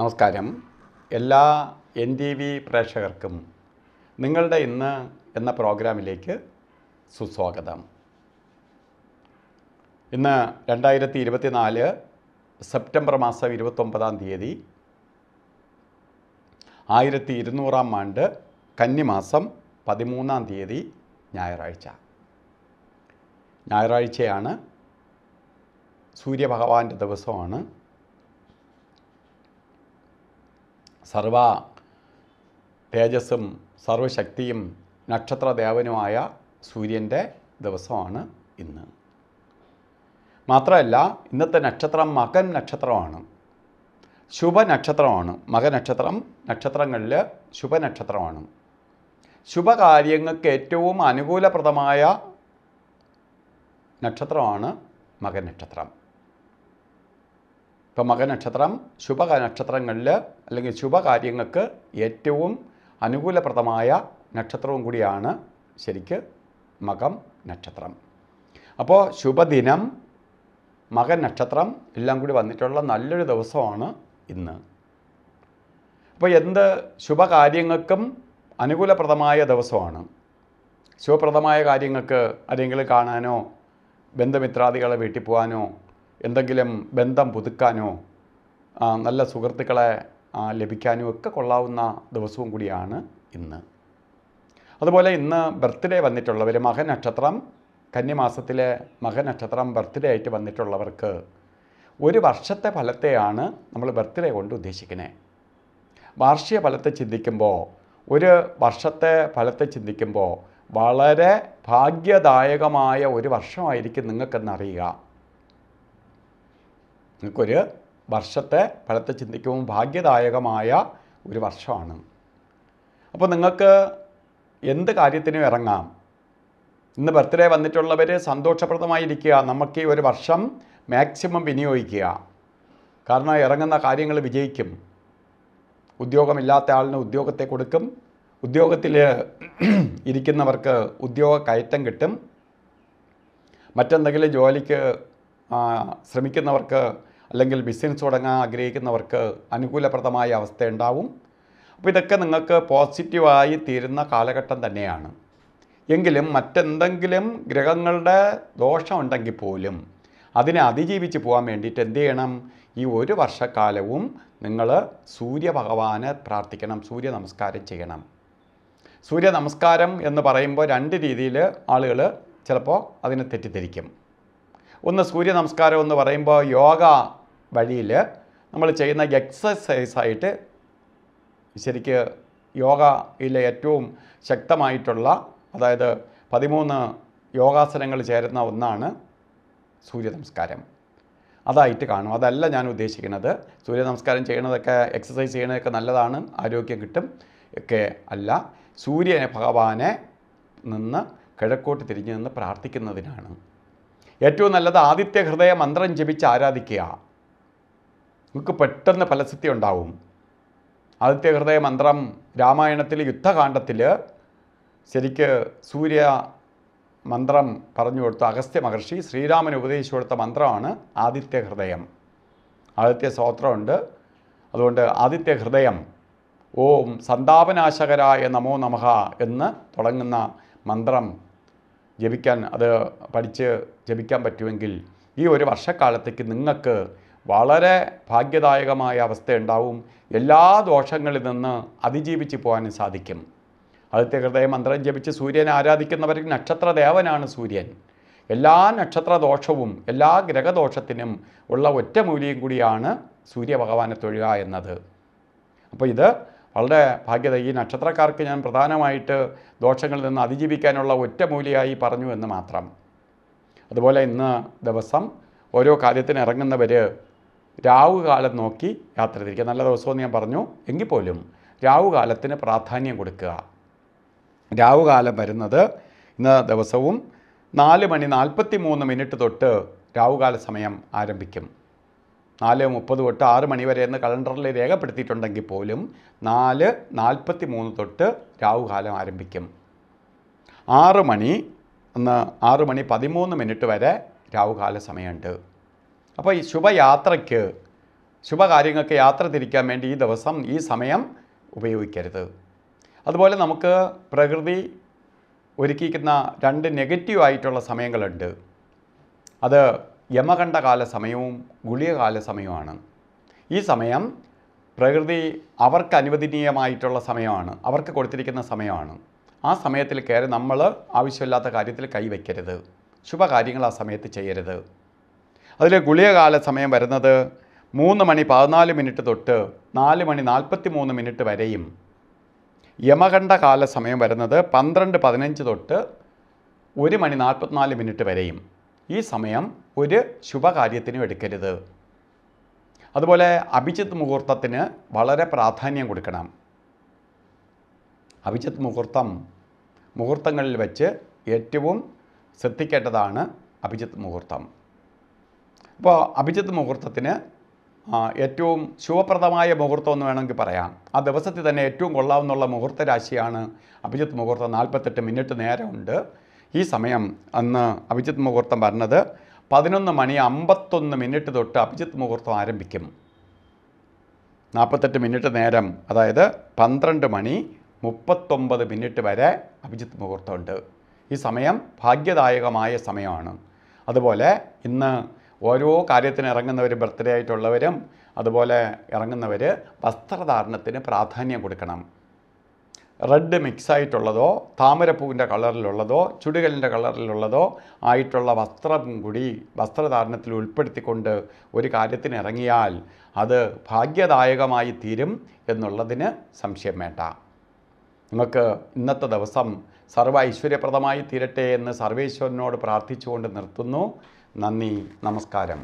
നമസ്കാരം എല്ലാ N T V പ്രേക്ഷകർക്കും നിങ്ങളുടെ ഇന്ന് എന്ന പ്രോഗ്രാമിലേക്ക് സുസ്വാഗതം ഇന്ന് രണ്ടായിരത്തി ഇരുപത്തിനാല് സെപ്റ്റംബർ മാസം ഇരുപത്തൊമ്പതാം തീയതി ആയിരത്തി ഇരുന്നൂറാം ആണ്ട് കന്നിമാസം പതിമൂന്നാം തീയതി ഞായറാഴ്ച ഞായറാഴ്ചയാണ് സൂര്യഭഗവാന്റെ ദിവസമാണ് സർവ തേജസ്സും സർവശക്തിയും നക്ഷത്രദേവനുമായ സൂര്യൻ്റെ ദിവസമാണ് ഇന്ന് മാത്രമല്ല ഇന്നത്തെ നക്ഷത്രം മകൻ നക്ഷത്രമാണ് ശുഭനക്ഷത്രമാണ് മകനക്ഷത്രം നക്ഷത്രങ്ങളിൽ ശുഭനക്ഷത്രമാണ് ശുഭകാര്യങ്ങൾക്ക് ഏറ്റവും അനുകൂലപ്രദമായ നക്ഷത്രമാണ് മകനക്ഷത്രം ഇപ്പോൾ മകനക്ഷത്രം ശുഭ നക്ഷത്രങ്ങളിൽ അല്ലെങ്കിൽ ശുഭകാര്യങ്ങൾക്ക് ഏറ്റവും അനുകൂലപ്രദമായ നക്ഷത്രവും കൂടിയാണ് ശരിക്ക് മകം നക്ഷത്രം അപ്പോൾ ശുഭദിനം മകൻ നക്ഷത്രം എല്ലാം കൂടി വന്നിട്ടുള്ള നല്ലൊരു ദിവസമാണ് ഇന്ന് അപ്പോൾ എന്ത് ശുഭകാര്യങ്ങൾക്കും അനുകൂലപ്രദമായ ദിവസമാണ് ശുഭപ്രദമായ കാര്യങ്ങൾക്ക് ആരെങ്കിലും കാണാനോ ബന്ധമിത്രാദികളെ വീട്ടിൽ പോകാനോ എന്തെങ്കിലും ബന്ധം പുതുക്കാനോ നല്ല സുഹൃത്തുക്കളെ ലഭിക്കാനോ ഒക്കെ കൊള്ളാവുന്ന ദിവസവും കൂടിയാണ് ഇന്ന് അതുപോലെ ഇന്ന് ബർത്ത്ഡേ വന്നിട്ടുള്ളവർ മകനക്ഷത്രം കന്യമാസത്തിലെ മകനക്ഷത്രം ബർത്ത്ഡേ ആയിട്ട് വന്നിട്ടുള്ളവർക്ക് ഒരു വർഷത്തെ ഫലത്തെയാണ് നമ്മൾ ബർത്ത്ഡേ കൊണ്ട് ഉദ്ദേശിക്കുന്നത് വാർഷിക ഫലത്തെ ചിന്തിക്കുമ്പോൾ ഒരു വർഷത്തെ ഫലത്തെ ചിന്തിക്കുമ്പോൾ വളരെ ഭാഗ്യദായകമായ ഒരു വർഷമായിരിക്കും നിങ്ങൾക്കെന്നറിയുക നിങ്ങൾക്കൊരു വർഷത്തെ ഫലത്തെ ചിന്തിക്കുമ്പോൾ ഭാഗ്യദായകമായ ഒരു വർഷമാണ് അപ്പോൾ നിങ്ങൾക്ക് എന്ത് കാര്യത്തിനും ഇറങ്ങാം ഇന്ന് ബർത്ത്ഡേ വന്നിട്ടുള്ളവർ സന്തോഷപ്രദമായിരിക്കുക നമുക്ക് ഈ ഒരു വർഷം മാക്സിമം വിനിയോഗിക്കുക കാരണം ഇറങ്ങുന്ന കാര്യങ്ങൾ വിജയിക്കും ഉദ്യോഗമില്ലാത്ത ആളിന് ഉദ്യോഗത്തെ കൊടുക്കും ഉദ്യോഗത്തിൽ ഇരിക്കുന്നവർക്ക് ഉദ്യോഗ കയറ്റം കിട്ടും മറ്റെന്തെങ്കിലും ജോലിക്ക് ശ്രമിക്കുന്നവർക്ക് അല്ലെങ്കിൽ ബിസിനസ് തുടങ്ങാൻ ആഗ്രഹിക്കുന്നവർക്ക് അനുകൂലപ്രദമായ ഉണ്ടാവും അപ്പോൾ ഇതൊക്കെ നിങ്ങൾക്ക് പോസിറ്റീവായി തീരുന്ന കാലഘട്ടം തന്നെയാണ് എങ്കിലും മറ്റെന്തെങ്കിലും ഗ്രഹങ്ങളുടെ ദോഷമുണ്ടെങ്കിൽ പോലും അതിനെ അതിജീവിച്ച് പോകാൻ വേണ്ടിയിട്ട് എന്ത് ചെയ്യണം ഈ ഒരു വർഷക്കാലവും നിങ്ങൾ സൂര്യഭഗവാനെ പ്രാർത്ഥിക്കണം സൂര്യ നമസ്കാരം ചെയ്യണം സൂര്യ നമസ്കാരം എന്ന് പറയുമ്പോൾ രണ്ട് രീതിയിൽ ആളുകൾ ചിലപ്പോൾ അതിനെ തെറ്റിദ്ധരിക്കും ഒന്ന് സൂര്യ നമസ്കാരം എന്ന് പറയുമ്പോൾ യോഗ വഴിയിൽ നമ്മൾ ചെയ്യുന്ന എക്സസൈസായിട്ട് ശരിക്ക് യോഗയിലെ ഏറ്റവും ശക്തമായിട്ടുള്ള അതായത് പതിമൂന്ന് യോഗാസനങ്ങൾ ചേരുന്ന ഒന്നാണ് സൂര്യ നമസ്കാരം അതായിട്ട് കാണും അതല്ല ഞാൻ ഉദ്ദേശിക്കുന്നത് സൂര്യ നമസ്കാരം ചെയ്യുന്നതൊക്കെ എക്സസൈസ് ചെയ്യുന്നതൊക്കെ നല്ലതാണ് ആരോഗ്യം കിട്ടും ഒക്കെ അല്ല സൂര്യനെ ഭഗവാനെ നിന്ന് കിഴക്കോട്ട് തിരിഞ്ഞു നിന്ന് പ്രാർത്ഥിക്കുന്നതിനാണ് ഏറ്റവും നല്ലത് ആദിത്യ ഹൃദയ മന്ത്രം ജപിച്ച് ആരാധിക്കുക നിങ്ങൾക്ക് പെട്ടെന്ന് ഫലസിദ്ധി ഉണ്ടാവും ആദിത്യ ഹൃദയ മന്ത്രം രാമായണത്തിലെ യുദ്ധകാന്ഡത്തിൽ ശരിക്ക് സൂര്യ മന്ത്രം പറഞ്ഞു കൊടുത്ത അഗസ്ത്യ മഹർഷി ശ്രീരാമന് ഉപദേശിച്ചു കൊടുത്ത മന്ത്രമാണ് ആദിത്യ ഹൃദയം ആദിത്യ സ്തോത്രമുണ്ട് അതുകൊണ്ട് ആദിത്യ ഹൃദയം ഓം സന്താപനാശകരായ നമോ നമഃ എന്ന് തുടങ്ങുന്ന മന്ത്രം ജപിക്കാൻ അത് പഠിച്ച് ജപിക്കാൻ പറ്റുമെങ്കിൽ ഈ ഒരു വർഷക്കാലത്തേക്ക് നിങ്ങൾക്ക് വളരെ ഭാഗ്യദായകമായ അവസ്ഥയുണ്ടാവും എല്ലാ ദോഷങ്ങളിൽ നിന്ന് അതിജീവിച്ച് പോകാനും സാധിക്കും ആദിത്യ ഹൃദയ മന്ത്രം ജപിച്ച് സൂര്യനെ ആരാധിക്കുന്നവർ നക്ഷത്രദേവനാണ് സൂര്യൻ എല്ലാ നക്ഷത്ര ദോഷവും എല്ലാ ഗ്രഹദോഷത്തിനും ഉള്ള ഒറ്റമൂലിയും കൂടിയാണ് സൂര്യഭഗവാനെ തൊഴുക എന്നത് അപ്പോൾ ഇത് വളരെ ഭാഗ്യത ഈ നക്ഷത്രക്കാർക്ക് ഞാൻ പ്രധാനമായിട്ട് ദോഷങ്ങളിൽ നിന്ന് അതിജീവിക്കാനുള്ള ഒറ്റമൂലിയായി പറഞ്ഞു എന്ന് മാത്രം അതുപോലെ ഇന്ന് ദിവസം ഓരോ കാര്യത്തിന് ഇറങ്ങുന്നവർ രാവുകാലം നോക്കി യാത്ര തിരിക്കുക നല്ല ദിവസമെന്ന് ഞാൻ പറഞ്ഞു എങ്കിൽ പോലും രാവുകാലത്തിന് പ്രാധാന്യം കൊടുക്കുക രാവുകാലം വരുന്നത് ഇന്ന് ദിവസവും നാല് മണി നാൽപ്പത്തി മൂന്ന് മിനിറ്റ് തൊട്ട് രാവുകാല സമയം ആരംഭിക്കും നാല് മുപ്പത് തൊട്ട് ആറ് മണി വരെ എന്ന് കലണ്ടറിൽ രേഖപ്പെടുത്തിയിട്ടുണ്ടെങ്കിൽ പോലും നാല് നാൽപ്പത്തി മൂന്ന് തൊട്ട് രാഹുകാലം ആരംഭിക്കും ആറ് മണി ഒന്ന് ആറ് മണി പതിമൂന്ന് മിനിറ്റ് വരെ രാഹുകാല സമയമുണ്ട് അപ്പോൾ ഈ ശുഭയാത്രയ്ക്ക് ശുഭകാര്യങ്ങൾക്ക് യാത്ര തിരിക്കാൻ വേണ്ടി ഈ ദിവസം ഈ സമയം ഉപയോഗിക്കരുത് അതുപോലെ നമുക്ക് പ്രകൃതി ഒരുക്കിക്കുന്ന രണ്ട് നെഗറ്റീവ് ആയിട്ടുള്ള സമയങ്ങളുണ്ട് അത് യമകണ്ഠകാല സമയവും ഗുളികകാല സമയമാണ് ഈ സമയം പ്രകൃതി അവർക്ക് അനുവദനീയമായിട്ടുള്ള സമയമാണ് അവർക്ക് കൊടുത്തിരിക്കുന്ന സമയമാണ് ആ സമയത്തിൽ കയറി നമ്മൾ ആവശ്യമില്ലാത്ത കാര്യത്തിൽ കൈവയ്ക്കരുത് ശുഭകാര്യങ്ങൾ ആ സമയത്ത് ചെയ്യരുത് അതിൽ ഗുളികകാല സമയം വരുന്നത് മൂന്ന് മണി പതിനാല് മിനിറ്റ് തൊട്ട് നാല് മണി നാൽപ്പത്തി മൂന്ന് മിനിറ്റ് വരെയും യമകണ്ഠകാല സമയം വരുന്നത് പന്ത്രണ്ട് പതിനഞ്ച് തൊട്ട് ഒരു മണി നാൽപ്പത്തിനാല് മിനിറ്റ് വരെയും ഈ സമയം ഒരു ശുഭകാര്യത്തിനും എടുക്കരുത് അതുപോലെ അഭിജിത് മുഹൂർത്തത്തിന് വളരെ പ്രാധാന്യം കൊടുക്കണം അഭിജിത് മുഹൂർത്തം മുഹൂർത്തങ്ങളിൽ വെച്ച് ഏറ്റവും ശ്രദ്ധിക്കേണ്ടതാണ് അഭിജിത് മുഹൂർത്തം അപ്പോൾ അഭിജിത് മുഹൂർത്തത്തിന് ഏറ്റവും ശുഭപ്രദമായ മുഹൂർത്തം എന്ന് വേണമെങ്കിൽ പറയാം ആ ദിവസത്തിൽ തന്നെ ഏറ്റവും കൊള്ളാവുന്ന മുഹൂർത്ത രാശിയാണ് അഭിജിത് മുഹൂർത്തം നാൽപ്പത്തെട്ട് മിനിറ്റ് നേരമുണ്ട് ഈ സമയം അന്ന് അഭിജിത്ത് മുഹൂർത്തം പറഞ്ഞത് പതിനൊന്ന് മണി അമ്പത്തൊന്ന് മിനിറ്റ് തൊട്ട് അഭിജിത്ത് മുഹൂർത്തം ആരംഭിക്കും നാൽപ്പത്തെട്ട് മിനിറ്റ് നേരം അതായത് പന്ത്രണ്ട് മണി മുപ്പത്തൊമ്പത് മിനിറ്റ് വരെ അഭിജിത്ത് മുഹൂർത്തമുണ്ട് ഈ സമയം ഭാഗ്യദായകമായ സമയമാണ് അതുപോലെ ഇന്ന് ഓരോ കാര്യത്തിന് ഇറങ്ങുന്നവർ ബർത്ത്ഡേ ആയിട്ടുള്ളവരും അതുപോലെ ഇറങ്ങുന്നവർ വസ്ത്രധാരണത്തിന് പ്രാധാന്യം കൊടുക്കണം റെഡ് മിക്സ് ആയിട്ടുള്ളതോ താമരപ്പൂവിൻ്റെ കളറിലുള്ളതോ ചുടുകലിൻ്റെ കളറിലുള്ളതോ ആയിട്ടുള്ള വസ്ത്രം കൂടി വസ്ത്രധാരണത്തിൽ ഉൾപ്പെടുത്തിക്കൊണ്ട് ഒരു കാര്യത്തിന് ഇറങ്ങിയാൽ അത് ഭാഗ്യദായകമായി തീരും എന്നുള്ളതിന് സംശയം വേണ്ട നിങ്ങൾക്ക് ഇന്നത്തെ ദിവസം സർവ ഐശ്വര്യപ്രദമായി തീരട്ടെ എന്ന് സർവേശ്വരനോട് പ്രാർത്ഥിച്ചുകൊണ്ട് നിർത്തുന്നു നന്ദി നമസ്കാരം